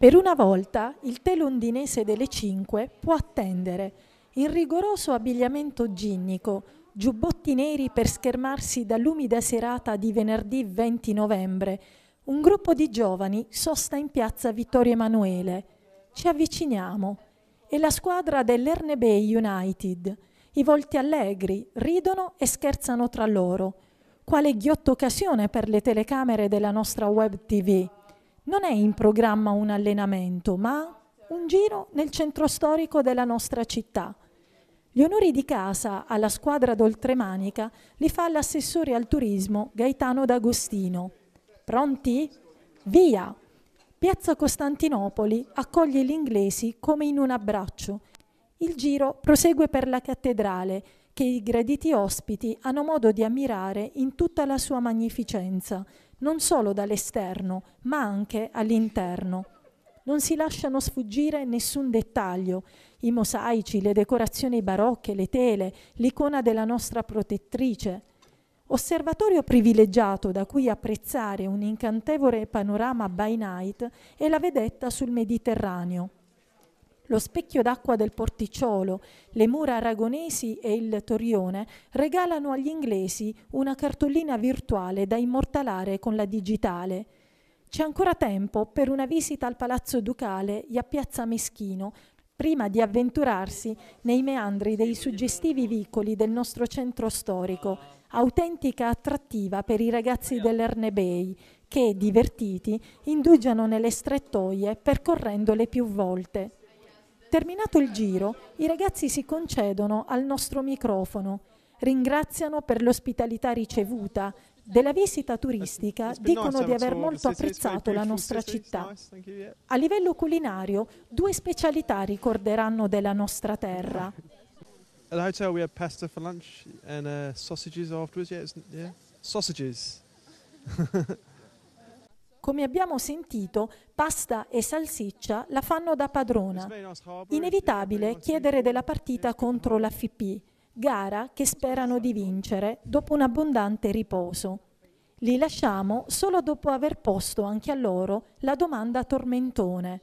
Per una volta il tè londinese delle 5 può attendere, in rigoroso abbigliamento ginnico, giubbotti neri per schermarsi dall'umida serata di venerdì 20 novembre, un gruppo di giovani sosta in piazza Vittorio Emanuele. Ci avviciniamo. È la squadra dell'Erne Bay United. I volti allegri, ridono e scherzano tra loro. Quale ghiotta occasione per le telecamere della nostra web TV non è in programma un allenamento, ma un giro nel centro storico della nostra città. Gli onori di casa alla squadra d'oltremanica li fa l'assessore al turismo Gaetano D'Agostino. Pronti? Via! Piazza Costantinopoli accoglie gli inglesi come in un abbraccio. Il giro prosegue per la cattedrale che i graditi ospiti hanno modo di ammirare in tutta la sua magnificenza, non solo dall'esterno, ma anche all'interno. Non si lasciano sfuggire nessun dettaglio, i mosaici, le decorazioni barocche, le tele, l'icona della nostra protettrice. Osservatorio privilegiato da cui apprezzare un incantevole panorama by night è la vedetta sul Mediterraneo lo specchio d'acqua del porticciolo, le mura aragonesi e il torrione regalano agli inglesi una cartolina virtuale da immortalare con la digitale. C'è ancora tempo per una visita al Palazzo Ducale e a Piazza Meschino, prima di avventurarsi nei meandri dei suggestivi vicoli del nostro centro storico, autentica attrattiva per i ragazzi dell'Ernebei, che, divertiti, indugiano nelle strettoie percorrendole più volte. Terminato il giro, i ragazzi si concedono al nostro microfono, ringraziano per l'ospitalità ricevuta, della visita turistica dicono di aver molto apprezzato la nostra città. A livello culinario, due specialità ricorderanno della nostra terra. All'hotel we had pasta for lunch and uh, sausages afterwards. Yeah, yeah. Sausages. come abbiamo sentito, pasta e salsiccia la fanno da padrona. Inevitabile chiedere della partita contro l'AFP, gara che sperano di vincere dopo un abbondante riposo. Li lasciamo solo dopo aver posto anche a loro la domanda tormentone.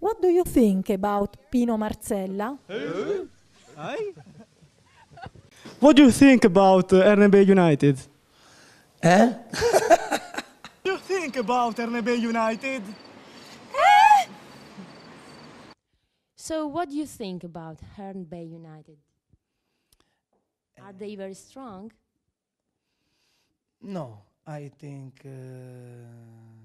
What do you think about Pino Marcella? Uh, What do you think about RNB United? Eh? think about Ternebe United. Eh? so what do you think about Herne Bay United? Are they very strong? No, I think... Uh